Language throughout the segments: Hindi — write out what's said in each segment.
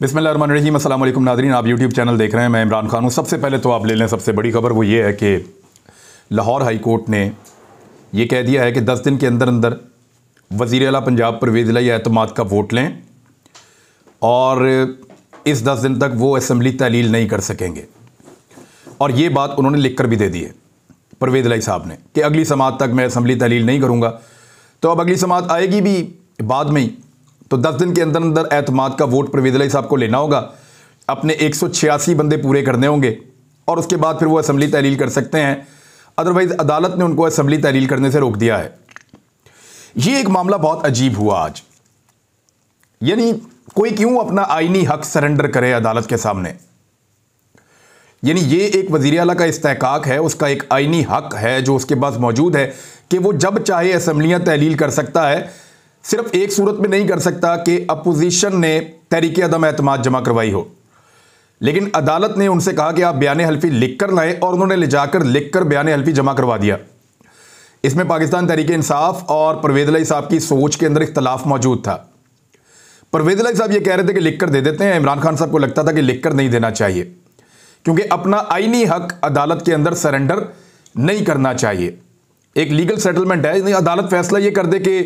बिसमीम अल्लाम नाजरीन आप यूट्यूब चैनल देख रहे हैं मैं इमरान खान हूँ सबसे पहले तो आप ले लें सबसे बड़ी खबर वो ये है कि लाहौर हाई कोर्ट ने ये कह दिया है कि दस दिन के अंदर अंदर वज़ी अला पंजाब परवेज लाई अहतम का वोट लें और इस दस दिन तक वो असम्बली तहलील नहीं कर सकेंगे और ये बात उन्होंने लिख कर भी दे दी है परवेजलाई लाई साहब ने कि अगली समात तक मैं असम्बली तहलील नहीं करूँगा तो अब अगली समात आएगी भी बाद में ही तो दस दिन के अंदर अंदर एतमाद का वोट परवेज अली साहब को लेना होगा अपने एक सौ छियासी बंदे पूरे करने होंगे और उसके बाद फिर वो असम्बली तहलील कर सकते हैं अदरवाइज़ अदालत ने उनको असम्बली तहलील करने से रोक दिया है ये एक मामला बहुत अजीब हुआ आज यानी कोई क्यों अपना आइनी हक सरेंडर करे अदालत के सामने यानी ये एक वजीर अला का इस्तेकाक है उसका एक आइनी हक है जो उसके पास मौजूद है कि वो जब चाहे असम्बलियाँ तहलील कर सकता है सिर्फ एक सूरत में नहीं कर सकता कि अपोजिशन ने तहरीक अदम एतम जमा करवाई हो लेकिन अदालत ने उनसे कहा कि आप बयान हल्फी लिख कर लाएं और उन्होंने ले जाकर लिख कर बयान हल्फी जमा करवा दिया इसमें पाकिस्तान तहरीक इंसाफ और परवेद लाई साहब की सोच के अंदर इख्तलाफ मौजूद था परवेद लाई साहब ये कह रहे थे कि लिख कर दे देते हैं इमरान खान साहब को लगता था कि लिख कर नहीं देना चाहिए क्योंकि अपना आईनी हक अदालत के अंदर सरेंडर नहीं करना चाहिए एक लीगल सेटलमेंट है अदालत फैसला ये कर दे कि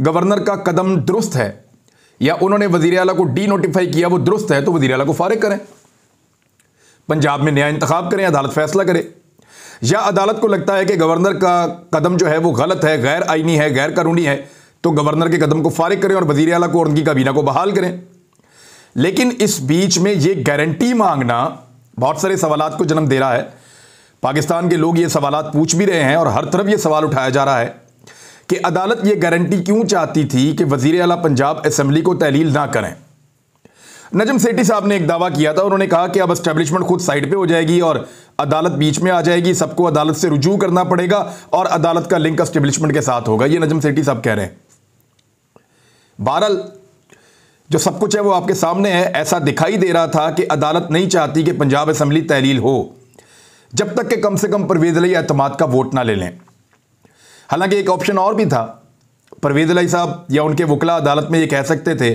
गवर्नर का कदम दुरुस्त है या उन्होंने वजीर अला को डी नोटिफाई किया वो दुरुस्त है तो वजीर अला को फ़ारग करें पंजाब में नया इंतखब करें अदालत फैसला करे या अदालत को लगता है कि गवर्नर का कदम जो है वो गलत है गैर आइनी है गैर कानूनी है तो गवर्नर के कदम को फारग करें और वजीर अला को और उनकी काबीना को बहाल करें लेकिन इस बीच में ये गारंटी मांगना बहुत सारे सवाल को जन्म दे रहा है पाकिस्तान के लोग ये सवाल पूछ भी रहे हैं और हर तरफ ये सवाल उठाया जा रहा है कि अदालत ये गारंटी क्यों चाहती थी कि वजीर अला पंजाब असम्बली को तहलील ना करें नजम सेठी साहब ने एक दावा किया था उन्होंने कहा कि अब इस्टेब्लिशमेंट खुद साइड पे हो जाएगी और अदालत बीच में आ जाएगी सबको अदालत से रुजू करना पड़ेगा और अदालत का लिंक इस्टेब्लिशमेंट के साथ होगा ये नजम सेठी साहब कह रहे हैं बहरल जो सब कुछ है वो आपके सामने है ऐसा दिखाई दे रहा था कि अदालत नहीं चाहती कि पंजाब असम्बली तहलील हो जब तक कि कम से कम परवेज अली अहतम का वोट ना ले लें हालांकि एक ऑप्शन और भी था परवेज लाई साहब या उनके वकला अदालत में ये कह सकते थे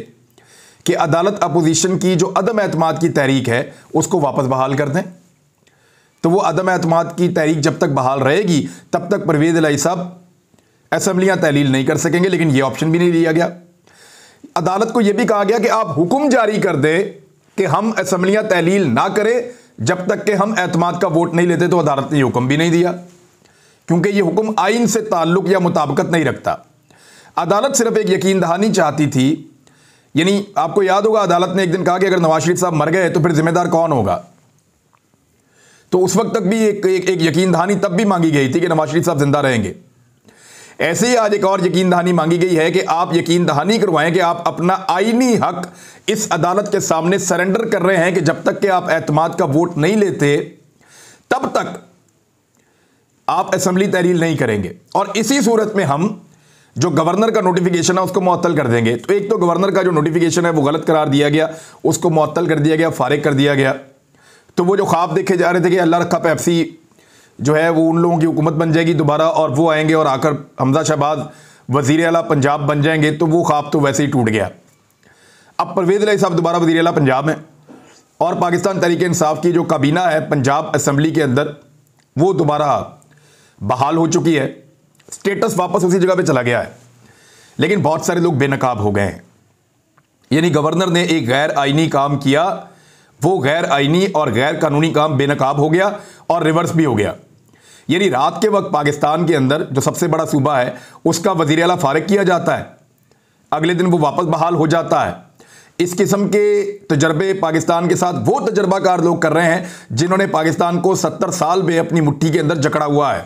कि अदालत अपोजिशन की जो अदम एतम की तहरीक है उसको वापस बहाल कर दें तो वो अदम अतमाद की तहरीक जब तक बहाल रहेगी तब तक परवेज लाई साहब असम्बलियाँ तहलील नहीं कर सकेंगे लेकिन ये ऑप्शन भी नहीं लिया गया अदालत को यह भी कहा गया कि आप हुक्म जारी कर दें कि हम असम्बलियाँ तहलील ना करें जब तक कि हम एतमाद का वोट नहीं लेते तो अदालत ने हुक्म भी नहीं दिया क्योंकि ये हुक्म आइन से ताल्लुक या मुताबकत नहीं रखता अदालत सिर्फ एक यकीन दहानी चाहती थी यानी आपको याद होगा अदालत ने एक दिन कहा कि अगर नवाज शरीफ साहब मर गए तो फिर जिम्मेदार कौन होगा तो उस वक्त तक भी एक एक, एक यकीन दहानी तब भी मांगी गई थी कि नवाज शरीफ साहब जिंदा रहेंगे ऐसे ही आज एक और यकीन दहानी मांगी गई है कि आप यकीन दहानी करवाएं कि आप अपना आईनी हक इस अदालत के सामने सरेंडर कर रहे हैं कि जब तक कि आप एतमाद का वोट नहीं लेते तब तक आप असेंबली तहरील नहीं करेंगे और इसी सूरत में हम जो गवर्नर का नोटिफिकेशन है उसको मअतल कर देंगे तो एक तो गवर्नर का जो नोटिफिकेशन है वो गलत करार दिया गया उसको मअतल कर दिया गया फारिग कर दिया गया तो वो जो ख्वाब देखे जा रहे थे कि अल्लाह रखा पैप्सी जो है वो उन लोगों की हुकूमत बन जाएगी दोबारा और वो आएंगे और आकर हमजा शहबाज वजीर अला पंजाब बन जाएंगे तो वो ख्वाब तो वैसे ही टूट गया अब परवेज लाई साहब दोबारा वजी अला पंजाब हैं और पाकिस्तान तहरीक इंसाफ की जो काबीना है पंजाब असम्बली के अंदर वो दोबारा बहाल हो चुकी है स्टेटस वापस उसी जगह पे चला गया है लेकिन बहुत सारे लोग बेनकाब हो गए हैं यानी गवर्नर ने एक गैर आइनी काम किया वो गैर आइनी और गैर कानूनी काम बेनकाब हो गया और रिवर्स भी हो गया यानी रात के वक्त पाकिस्तान के अंदर जो सबसे बड़ा सूबा है उसका वजीर अला फारग किया जाता है अगले दिन वो वापस बहाल हो जाता है इस किस्म के तजर्बे पाकिस्तान के साथ वो तजर्बाकार लोग कर रहे हैं जिन्होंने पाकिस्तान को सत्तर साल में अपनी मुट्ठी के अंदर जकड़ा हुआ है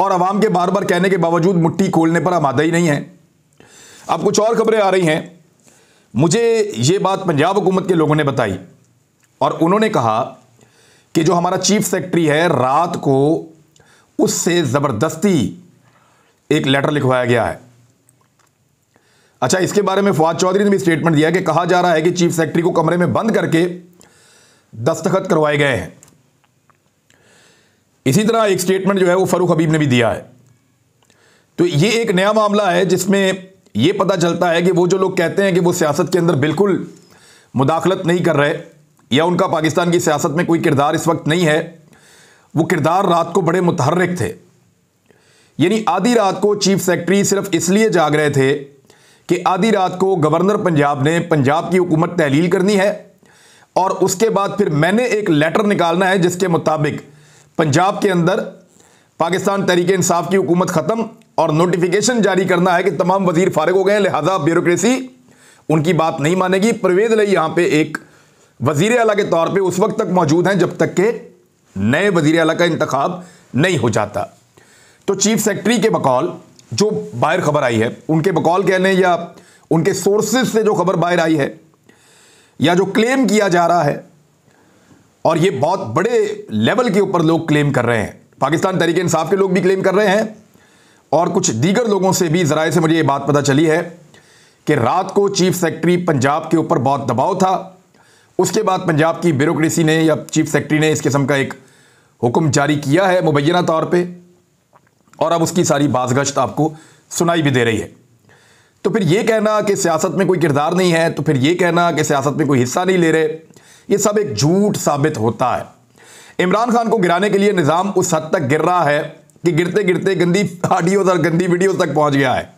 और आवाम के बार बार कहने के बावजूद मुट्ठी खोलने पर आमादा ही नहीं है अब कुछ और खबरें आ रही हैं मुझे ये बात पंजाब हुकूमत के लोगों ने बताई और उन्होंने कहा कि जो हमारा चीफ सेक्रेटरी है रात को उससे ज़बरदस्ती एक लेटर लिखवाया गया है अच्छा इसके बारे में फवाद चौधरी ने भी स्टेटमेंट दिया कि कहा जा रहा है कि चीफ सेक्रेटरी को कमरे में बंद करके दस्तखत करवाए गए हैं इसी तरह एक स्टेटमेंट जो है वो फ़रूख हबीब ने भी दिया है तो ये एक नया मामला है जिसमें ये पता चलता है कि वो जो लोग कहते हैं कि वो सियासत के अंदर बिल्कुल मुदाखलत नहीं कर रहे या उनका पाकिस्तान की सियासत में कोई किरदार इस वक्त नहीं है वो किरदार रात को बड़े मुतहरक थे यानी आधी रात को चीफ सेक्रेटरी सिर्फ इसलिए जाग रहे थे कि आधी रात को गवर्नर पंजाब ने पंजाब की हुकूमत तहलील करनी है और उसके बाद फिर मैंने एक लेटर निकालना है जिसके मुताबिक पंजाब के अंदर पाकिस्तान तहरीक इंसाफ की हुकूमत ख़त्म और नोटिफिकेशन जारी करना है कि तमाम वजीर फारग हो गए लिहाजा ब्यूरोक्रेसी उनकी बात नहीं मानेगी परवेज लई यहाँ पे एक वजीर अला के तौर पे उस वक्त तक मौजूद हैं जब तक के नए वजीर अला का इंतखब नहीं हो जाता तो चीफ सेक्रेटरी के बकौल जो बाहर खबर आई है उनके बकौल कहने या उनके सोर्सेज से जो खबर बाहर आई है या जो क्लेम किया जा रहा है और ये बहुत बड़े लेवल के ऊपर लोग क्लेम कर रहे हैं पाकिस्तान तरीके इंसाफ के लोग भी क्लेम कर रहे हैं और कुछ दीगर लोगों से भी ज़राए से मुझे ये बात पता चली है कि रात को चीफ सेक्रेटरी पंजाब के ऊपर बहुत दबाव था उसके बाद पंजाब की ब्यूरोसी ने या चीफ सेक्रेटरी ने इस किस्म का एक हुक्म जारी किया है मुबैना तौर पर और अब उसकी सारी बाजगश्त आपको सुनाई भी दे रही है तो फिर ये कहना कि सियासत में कोई किरदार नहीं है तो फिर ये कहना कि सियासत में कोई हिस्सा नहीं ले रहे ये सब एक झूठ साबित होता है इमरान खान को गिराने के लिए निज़ाम उस हद तक गिर रहा है कि गिरते गिरते गंदी ऑडियोज और गंदी वीडियो तक पहुंच गया है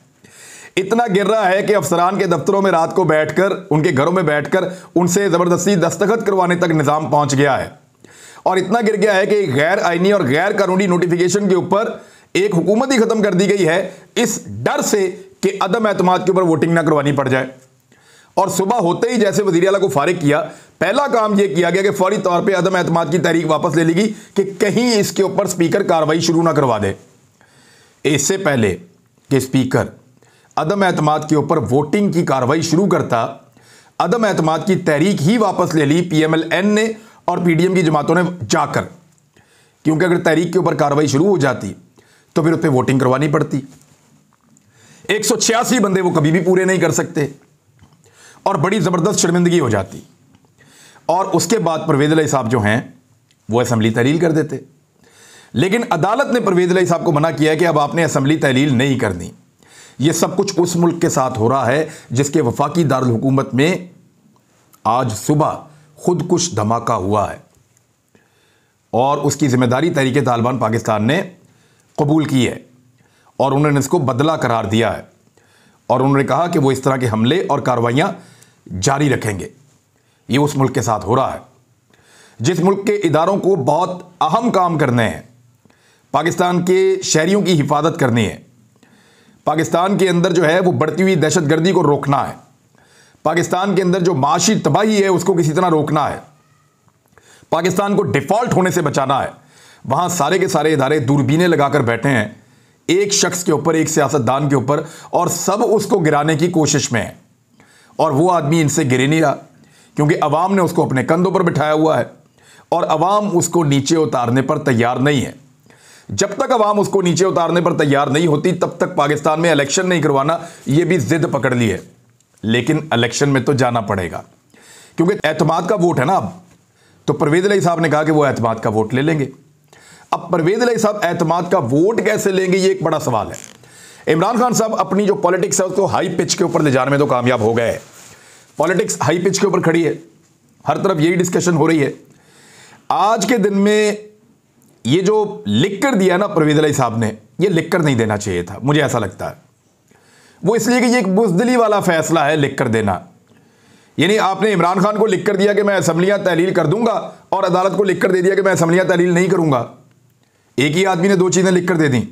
इतना गिर रहा है कि अफसरान के दफ्तरों में रात को बैठकर उनके घरों में बैठकर उनसे ज़बरदस्ती दस्तखत करवाने तक निज़ाम पहुंच गया है और इतना गिर गया है कि गैर आइनी और गैर कानूनी नोटिफिकेशन के ऊपर एक हुकूमत ही ख़त्म कर दी गई है इस डर से कि अदम एतम के ऊपर वोटिंग ना करवानी पड़ जाए और सुबह होते ही जैसे वजीर अला को फारिग किया पहला काम यह किया गया कि फौरी तौर पर अदम एतम की तहरीक वापस ले लेगी कि कहीं इसके ऊपर स्पीकर कार्रवाई शुरू ना करवा दे इससे पहले कि स्पीकर अदम एतम के ऊपर वोटिंग की कार्रवाई शुरू करता अदम एतम की तहरीक ही वापस ले ली एन ने और पीडीएम की जमातों ने जाकर क्योंकि अगर तहरीक के ऊपर कार्रवाई शुरू हो जाती तो फिर उस पर वोटिंग करवानी पड़ती एक बंदे वो कभी भी पूरे नहीं कर सकते और बड़ी ज़बरदस्त शर्मिंदगी हो जाती और उसके बाद परवेज लाई साहब जो हैं वो असम्बली तहलील कर देते लेकिन अदालत ने परवेज लाई साहब को मना किया कि अब आपने असम्बली तहलील नहीं करनी ये सब कुछ उस मुल्क के साथ हो रहा है जिसके वफाकी दारकूमत में आज सुबह खुदकुश धमाका हुआ है और उसकी जिम्मेदारी तहरीक तालिबान पाकिस्तान ने कबूल की है और उन्होंने इसको बदला करार दिया है और उन्होंने कहा कि वो इस तरह के हमले और कार्रवाइयाँ जारी रखेंगे ये उस मुल्क के साथ हो रहा है जिस मुल्क के इदारों को बहुत अहम काम करने हैं पाकिस्तान के शहरीों की हिफाजत करनी है पाकिस्तान के अंदर जो है वो बढ़ती हुई दहशतगर्दी को रोकना है पाकिस्तान के अंदर जो माशी तबाही है उसको किसी तरह रोकना है पाकिस्तान को डिफ़ॉल्ट होने से बचाना है वहाँ सारे के सारे इदारे दूरबीने लगाकर बैठे हैं एक शख्स के ऊपर एक सियासतदान के ऊपर और सब उसको गिराने की कोशिश में है और वो आदमी इनसे गिरे नहीं रहा क्योंकि अवाम ने उसको अपने कंधों पर बिठाया हुआ है और अवाम उसको नीचे उतारने पर तैयार नहीं है जब तक अवाम उसको नीचे उतारने पर तैयार नहीं होती तब तक पाकिस्तान में इलेक्शन नहीं करवाना यह भी जिद पकड़ ली है लेकिन इलेक्शन में तो जाना पड़ेगा क्योंकि एतमाद का वोट है ना अब तो परवेज अली साहब ने कहा कि वो एतमाद का वोट ले लेंगे अब परवेज अली साहब एतमाद का वोट कैसे लेंगे ये एक बड़ा सवाल है इमरान खान साहब अपनी जो पॉलिटिक्स है उसको हाई पिच के ऊपर ले जाने में तो कामयाब हो गए पॉलिटिक्स हाई पिच के ऊपर खड़ी है हर तरफ यही डिस्कशन हो रही है आज के दिन में ये जो लिख कर दिया ना परवेज अली साहब ने ये लिख कर नहीं देना चाहिए था मुझे ऐसा लगता है वो इसलिए कि ये एक बुजदली वाला फैसला है लिख कर देना यानी आपने इमरान खान को लिख कर दिया कि मैं असम्बलियां तहलील कर दूंगा और अदालत को लिख कर दे दिया कि मैं असम्बलियां तहलील नहीं करूंगा एक ही आदमी ने दो चीज़ें लिख कर दे दी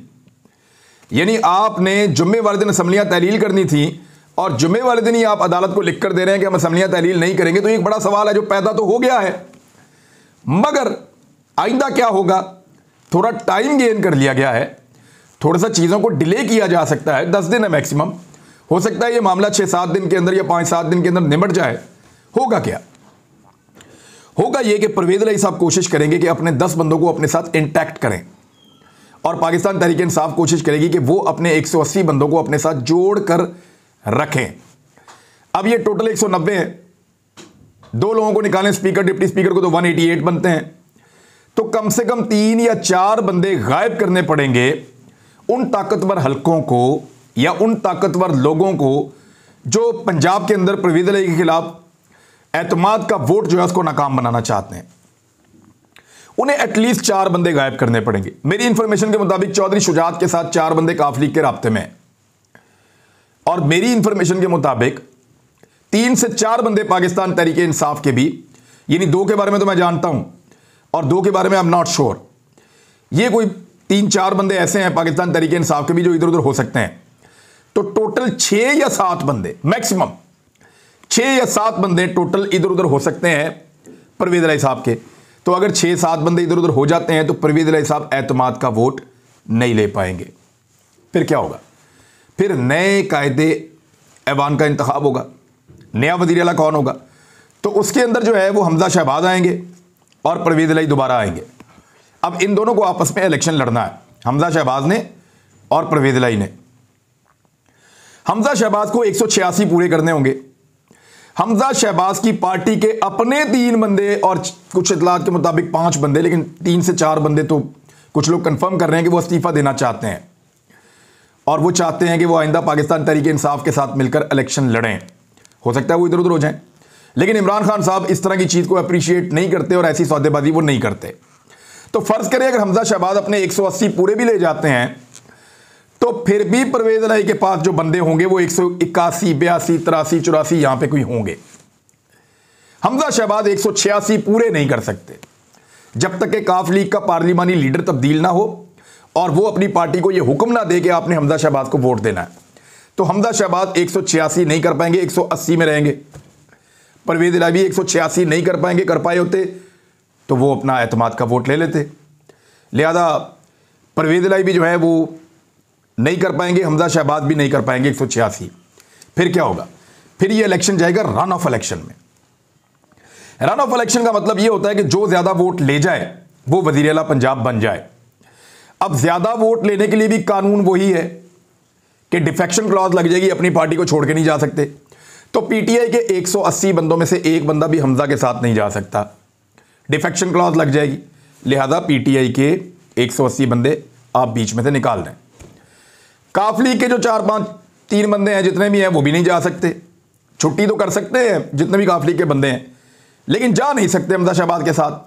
यानी आपने जुम्मे वाले दिन असम्बलियां तहलील करनी थी और जुमे वाले दिन ही आप अदालत को लिखकर दे रहे हैं कि हम असम्बलियाँ तहलील नहीं करेंगे तो एक बड़ा सवाल है जो पैदा तो हो गया है मगर आइंदा क्या होगा थोड़ा टाइम गेन कर लिया गया है थोड़ा सा चीज़ों को डिले किया जा सकता है दस दिन है मैक्सिमम हो सकता है यह मामला छह सात दिन के अंदर या पांच सात दिन के अंदर निमट जाए होगा क्या होगा यह कि परवेज अली साहब कोशिश करेंगे कि अपने दस बंदों को अपने साथ इंटैक्ट करें और पाकिस्तान तहरीक इंसाफ कोशिश करेगी कि वो अपने 180 बंदों को अपने साथ जोड़कर रखें अब ये टोटल 190 है दो लोगों को निकालें स्पीकर डिप्टी स्पीकर को तो 188 बनते हैं तो कम से कम तीन या चार बंदे गायब करने पड़ेंगे उन ताकतवर हलकों को या उन ताकतवर लोगों को जो पंजाब के अंदर परवीज अली के खिलाफ एतमाद का वोट जो है उसको नाकाम बनाना चाहते हैं उन्हें एटलीस्ट चार बंदे गायब करने पड़ेंगे मेरी इंफॉर्मेशन के मुताबिक चौधरी शुजात के साथ चार बंदे काफली के रबते में हैं और मेरी इंफॉर्मेशन के मुताबिक तीन से चार बंदे पाकिस्तान तरीके इंसाफ के भी यानी दो के बारे में तो मैं जानता हूं और दो के बारे में आई एम नॉट श्योर ये कोई तीन चार बंदे ऐसे हैं पाकिस्तान तरीके इंसाफ के भी जो इधर उधर हो सकते हैं तो टोटल छह या सात बंदे मैक्सिमम छह या सात बंदे टोटल इधर उधर हो सकते हैं परवेज अलाई साहब के तो अगर छह सात बंदे इधर उधर हो जाते हैं तो परवेज अलाई साहब एतमाद का वोट नहीं ले पाएंगे फिर क्या होगा फिर नए कायदे ऐवान का इंतखब होगा नया वजीर अला कौन होगा तो उसके अंदर जो है वो हमजा शहबाज आएंगे और परवेज अली दोबारा आएंगे अब इन दोनों को आपस में इलेक्शन लड़ना है हमजा शहबाज ने और परवेज अली ने हमजा शहबाज को एक सौ छियासी पूरे करने होंगे हमजा शहबाज की पार्टी के अपने तीन बंदे और कुछ इतलात के मुताबिक पांच बंदे लेकिन तीन से चार बंदे तो कुछ लोग कंफर्म कर रहे हैं कि वो इस्तीफा देना चाहते हैं और वो चाहते हैं कि वो आइंदा पाकिस्तान तरीके इंसाफ के साथ मिलकर इलेक्शन लड़ें हो सकता है वो इधर उधर हो जाएं लेकिन इमरान खान साहब इस तरह की चीज़ को अप्रिशिएट नहीं करते और ऐसी सौदेबाजी वो नहीं करते तो फ़र्ज़ करें अगर हमजा शहबाज अपने एक पूरे भी ले जाते हैं तो फिर भी परवेज अलाई के पास जो बंदे होंगे वो एक सौ इक्यासी बयासी तिरासी चौरासी यहां पर कोई होंगे हमजा शहबाज एक सौ छियासी पूरे नहीं कर सकते जब तक के काफ लीग का पार्लिमानी लीडर तब्दील ना हो और वो अपनी पार्टी को ये हुक्म ना दे कि आपने हमदा शहबाज को वोट देना है तो हमदा शहबाज एक नहीं कर पाएंगे एक में रहेंगे परवेज इलावी एक नहीं कर पाएंगे कर पाए होते तो वो अपना अहतमाद का वोट ले लेते लिहाजा परवेज भी जो है वो नहीं कर पाएंगे हमजा शहबाज भी नहीं कर पाएंगे एक फिर क्या होगा फिर ये इलेक्शन जाएगा रन ऑफ इलेक्शन में रन ऑफ इलेक्शन का मतलब ये होता है कि जो ज़्यादा वोट ले जाए वो वजीर अला पंजाब बन जाए अब ज्यादा वोट लेने के लिए भी कानून वही है कि डिफेक्शन क्लॉज लग जाएगी अपनी पार्टी को छोड़ के नहीं जा सकते तो पीटीआई के 180 बंदों में से एक बंदा भी हमजा के साथ नहीं जा सकता डिफेक्शन क्लॉज लग जाएगी लिहाजा पीटीआई के 180 बंदे आप बीच में से निकाल दें काफली के जो चार पांच तीन बंदे हैं जितने भी हैं वो भी नहीं जा सकते छुट्टी तो कर सकते हैं जितने भी काफली के बंदे हैं लेकिन जा नहीं सकते हमजा शहबाद के साथ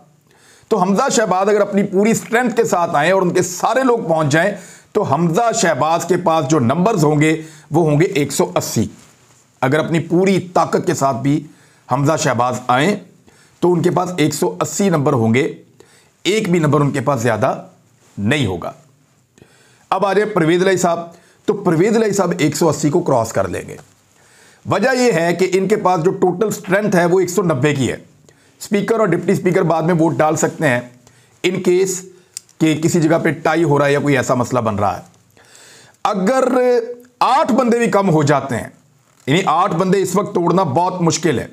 तो हमजा शहबाज अगर अपनी पूरी स्ट्रेंथ के साथ आए और उनके सारे लोग पहुंच जाएं तो हमजा शहबाज के पास जो नंबर्स होंगे वो होंगे 180 अगर अपनी पूरी ताकत के साथ भी हमजा शहबाज आए तो उनके पास 180 नंबर होंगे एक भी नंबर उनके पास ज़्यादा नहीं होगा अब आ जाए परवेज लाई साहब तो परवेज लाई साहब 180 को क्रॉस कर लेंगे वजह यह है कि इनके पास जो टोटल स्ट्रेंथ है वो 190 की है स्पीकर और डिप्टी स्पीकर बाद में वोट डाल सकते हैं इन केस के किसी जगह पे टाई हो रहा है या कोई ऐसा मसला बन रहा है अगर आठ बंदे भी कम हो जाते हैं यानी आठ बंदे इस वक्त तोड़ना बहुत मुश्किल है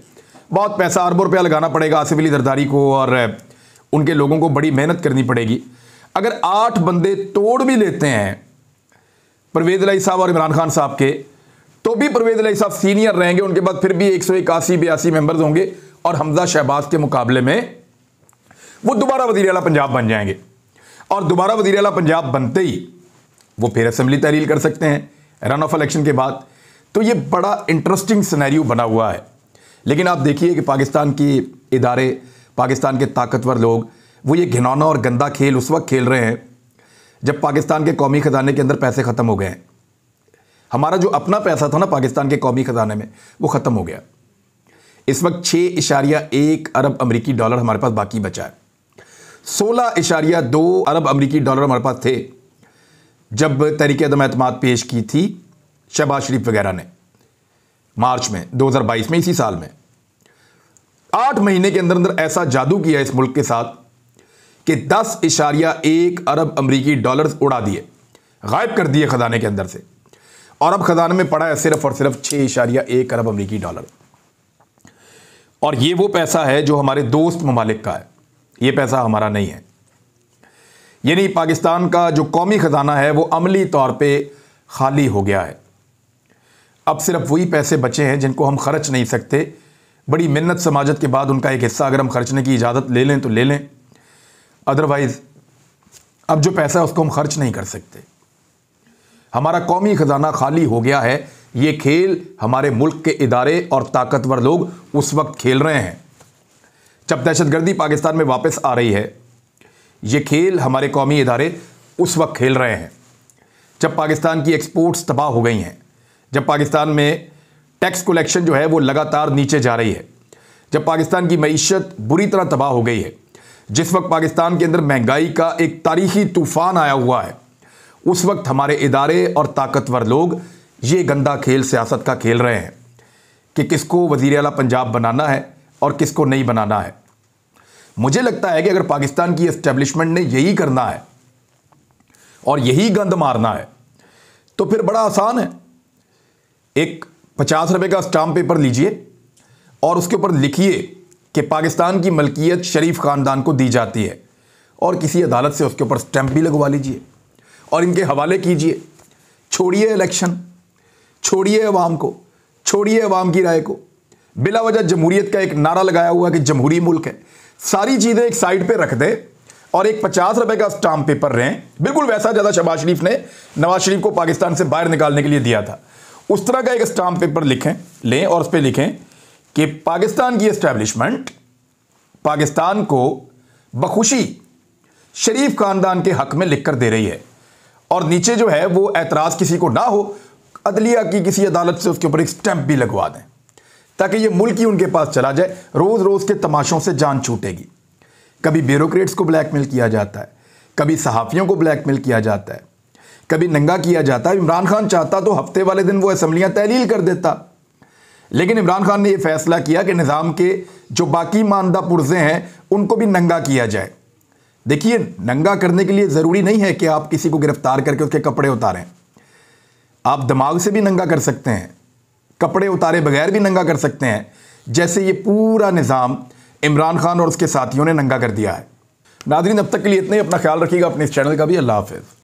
बहुत पैसा अरबों रुपया लगाना पड़ेगा आसिफ अली दरदारी को और उनके लोगों को बड़ी मेहनत करनी पड़ेगी अगर आठ बंदे तोड़ भी लेते हैं परवेज लाई साहब और इमरान खान साहब के तो भी परवेज लाई साहब सीनियर रहेंगे उनके बाद फिर भी एक सौ इक्यासी बयासी मेंबर्स होंगे और हमजा शहबाज के मुकाबले में वो दोबारा वजी अला पंजाब बन जाएंगे और दोबारा वजी अला पंजाब बनते ही वो फिर असम्बली तहरील कर सकते हैं रन ऑफ इलेक्शन के बाद तो ये बड़ा इंटरेस्टिंग सिनेरियो बना हुआ है लेकिन आप देखिए कि पाकिस्तान की इदारे पाकिस्तान के ताकतवर लोग वो ये घिनौना और गंदा खेल उस वक्त खेल रहे हैं जब पाकिस्तान के कौमी ख़जाने के अंदर पैसे ख़त्म हो गए हैं हमारा जो अपना पैसा था ना पाकिस्तान के कौमी ख़जाने में वो ख़त्म हो गया इस वक्त छः इशारिया एक अरब अमरीकी डॉलर हमारे पास बाकी बचा है सोलह इशारिया दो अरब अमरीकी डॉलर हमारे पास थे जब तहरीक अदम अतमाद पेश की थी शहबाज शरीफ वगैरह ने मार्च में 2022 में इसी साल में आठ महीने के अंदर अंदर ऐसा जादू किया इस मुल्क के साथ कि दस इशारिया एक अरब अमरीकी डॉलर्स उड़ा दिए गायब कर दिए खजाने के अंदर से और अब खजाने में पड़ा है सिर्फ और सिर्फ छः इशारिया एक अरब अमरीकी डॉलर और ये वो पैसा है जो हमारे दोस्त ममालिक का है ये पैसा हमारा नहीं है यानी पाकिस्तान का जो कौमी ख़जाना है वो अमली तौर पे खाली हो गया है अब सिर्फ वही पैसे बचे हैं जिनको हम खर्च नहीं सकते बड़ी मिन्नत समाजत के बाद उनका एक हिस्सा अगर हम खर्चने की इजाज़त ले लें तो ले लें अदरवाइज़ अब जो पैसा है उसको हम खर्च नहीं कर सकते हमारा कौमी ख़जाना खाली हो गया है ये खेल हमारे मुल्क के इदारे और ताकतवर लोग उस वक्त खेल रहे हैं जब दहशतगर्दी पाकिस्तान में वापस आ रही है ये खेल हमारे कौमी इदारे उस वक्त खेल रहे हैं जब पाकिस्तान की एक्सपोर्ट्स तबाह हो गई हैं जब पाकिस्तान में टैक्स कलेक्शन जो है वो लगातार नीचे जा रही है जब पाकिस्तान की मीशत बुरी तरह तबाह हो गई है जिस वक्त पाकिस्तान के अंदर महंगाई का एक तारीखी तूफान आया हुआ है उस वक्त हमारे इदारे और ताकतवर लोग ये गंदा खेल सियासत का खेल रहे हैं कि किसको वजीर अला पंजाब बनाना है और किसको नहीं बनाना है मुझे लगता है कि अगर पाकिस्तान की एस्टेब्लिशमेंट ने यही करना है और यही गंद मारना है तो फिर बड़ा आसान है एक पचास रुपए का स्टाम्प पेपर लीजिए और उसके ऊपर लिखिए कि पाकिस्तान की मलकियत शरीफ खानदान को दी जाती है और किसी अदालत से उसके ऊपर स्टैंप भी लगवा लीजिए और इनके हवाले कीजिए छोड़िए इलेक्शन छोड़िए अवाम को छोड़िए अवाम की राय को बिला वजह जमहूरियत का एक नारा लगाया हुआ कि जमहूरी मुल्क है सारी चीज़ें एक साइड पर रख दे और एक पचास रुपए का स्टाम्प पेपर रहें बिल्कुल वैसा ज़्यादा शबाज शरीफ ने नवाज शरीफ को पाकिस्तान से बाहर निकालने के लिए दिया था उस तरह का एक स्टाम्प पेपर लिखें लें और उस पर लिखें कि पाकिस्तान की एस्टैब्लिशमेंट पाकिस्तान को बखुशी शरीफ खानदान के हक में लिख कर दे रही है और नीचे जो है वो एतराज़ किसी को ना हो अदलिया की किसी अदालत से उसके ऊपर एक स्टैंप भी लगवा दें ताकि ये मुल्क ही उनके पास चला जाए रोज़ रोज़ के तमाशों से जान छूटेगी कभी ब्यूरोक्रेट्स को ब्लैकमेल किया जाता है कभी सहाफ़ियों को ब्लैकमेल किया जाता है कभी नंगा किया जाता है इमरान खान चाहता तो हफ्ते वाले दिन वो असम्बलियाँ तहलील कर देता लेकिन इमरान खान ने यह फैसला किया कि निज़ाम के जो बाकी मानदा पुर्जे हैं उनको भी नंगा किया जाए देखिए नंगा करने के लिए ज़रूरी नहीं है कि आप किसी को गिरफ्तार करके उसके कपड़े उतारें आप दिमाग से भी नंगा कर सकते हैं कपड़े उतारे बगैर भी नंगा कर सकते हैं जैसे ये पूरा निज़ाम इमरान खान और उसके साथियों ने नंगा कर दिया है नादरीन अब तक के लिए इतने अपना ख्याल रखिएगा अपने इस चैनल का भी अल्लाह हाफिज़